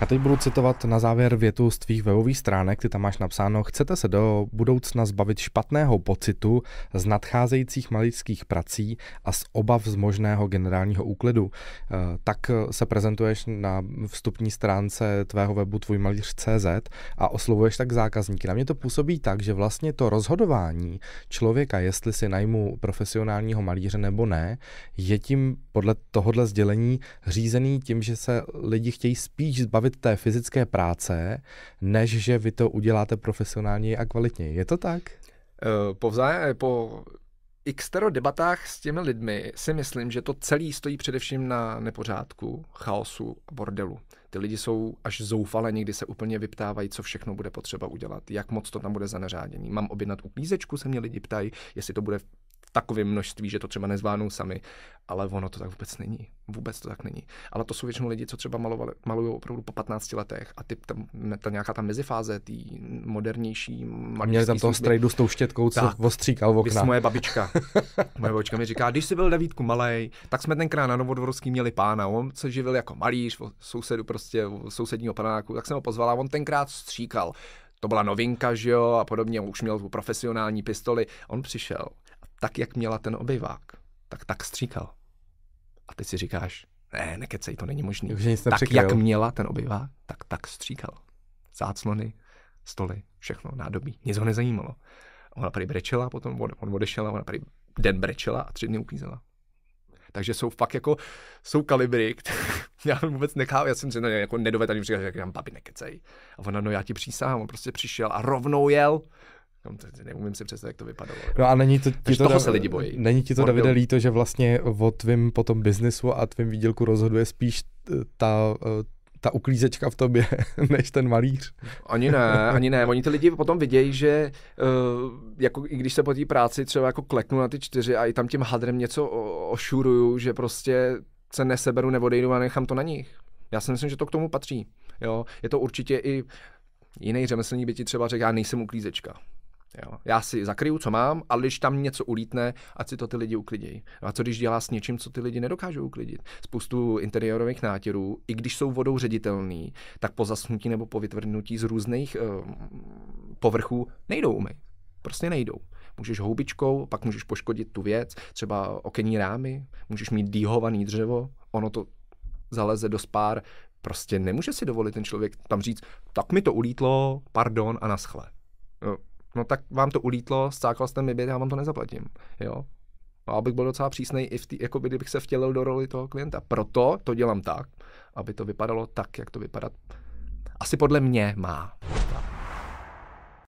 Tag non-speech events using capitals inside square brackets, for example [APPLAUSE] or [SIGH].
Já teď budu citovat na závěr větu z tvých webových stránek, ty tam máš napsáno, chcete se do budoucna zbavit špatného pocitu z nadcházejících malířských prací a z obav z možného generálního úklidu. Eh, tak se prezentuješ na vstupní stránce tvého webu tvůj CZ a oslovuješ tak zákazníky. Na mě to působí tak, že vlastně to rozhodování člověka, jestli si najmu profesionálního malíře nebo ne, je tím podle tohohle sdělení řízený tím, že se lidi chtějí spíš zbavit zbavit té fyzické práce, než že vy to uděláte profesionálně a kvalitněji. Je to tak? Eh, po, vzá... Eh, po xtero debatách s těmi lidmi si myslím, že to celý stojí především na nepořádku, chaosu a bordelu. Ty lidi jsou až zoufale, někdy se úplně vyptávají, co všechno bude potřeba udělat, jak moc to tam bude zaneřádění. Mám objednat uklízečku, se mě lidi ptají, jestli to bude takovém množství, že to třeba nezvládnou sami, ale ono to tak vůbec není. Vůbec to tak není. Ale to jsou většinou lidi, co třeba malovali, malují opravdu po 15 letech a ty, ta, ta nějaká ta mezifáze, ty modernější Měli tam toho strajdu s tou štětkou, co tak, ostříkal okna. moje babička. [LAUGHS] moje babička mi říká, když jsi byl Davídku malej, tak jsme tenkrát na Novodvorský měli pána. On se živil jako malíř, sousedu prostě, sousedního panáku, tak jsem ho pozval. A on tenkrát stříkal to byla novinka, že jo, a podobně, už měl tu profesionální pistoli. On přišel tak, jak měla ten obyvák, tak tak stříkal. A teď si říkáš, ne, nekecej, to není možné. Tak, jak měla ten obyvák, tak tak stříkal. Záclony, stoly, všechno, nádobí. Nic ho nezajímalo. Ona tady brečela, potom on, on odešel a ona tady den brečela a tři dny uklízela. Takže jsou fakt jako, jsou kalibry, které [LAUGHS] já vůbec nechápu, já jsem si no, jako nedovedl ani říkat, že tam papi, nekecej. A ona, no já ti přísahám, on prostě přišel a rovnou jel No, neumím si představit, jak to vypadalo. No a není to, ti to, toho se lidi bojí. Není ti to, Mordil. Davide, líto, že vlastně o tvým potom biznesu a tvým výdělku rozhoduje spíš eh, ta, eh, ta uklízečka v tobě, [LAUGHS] než ten malíř. Ani ne, ani ne. Oni ty lidi potom vidějí, že eh, jako, i když se po té práci třeba jako kleknu na ty čtyři a i tam tím hadrem něco ošuruju, že prostě se neseberu, neodejdu a nechám to na nich. Já si myslím, že to k tomu patří. Jo? Je to určitě i jiný řemeslník by ti třeba řekl, já nejsem uklízečka. Jo. Já si zakryju, co mám, ale když tam něco ulítne, ať si to ty lidi uklidějí. No a co když dělá s něčím, co ty lidi nedokážou uklidit? Spoustu interiérových nátěrů, i když jsou vodou ředitelný, tak po zasnutí nebo po vytvrdnutí z různých eh, povrchů nejdou umy. Prostě nejdou. Můžeš houbičkou, pak můžeš poškodit tu věc, třeba okenní rámy, můžeš mít dýhovaný dřevo, ono to zaleze do spár, prostě nemůže si dovolit ten člověk tam říct, tak mi to ulítlo, pardon a naschle. No, no tak vám to ulítlo, stákal jste mi byt, já vám to nezaplatím, jo. A abych byl docela přísný, i v tý, jako kdybych se vtělil do roli toho klienta. Proto to dělám tak, aby to vypadalo tak, jak to vypadat asi podle mě má.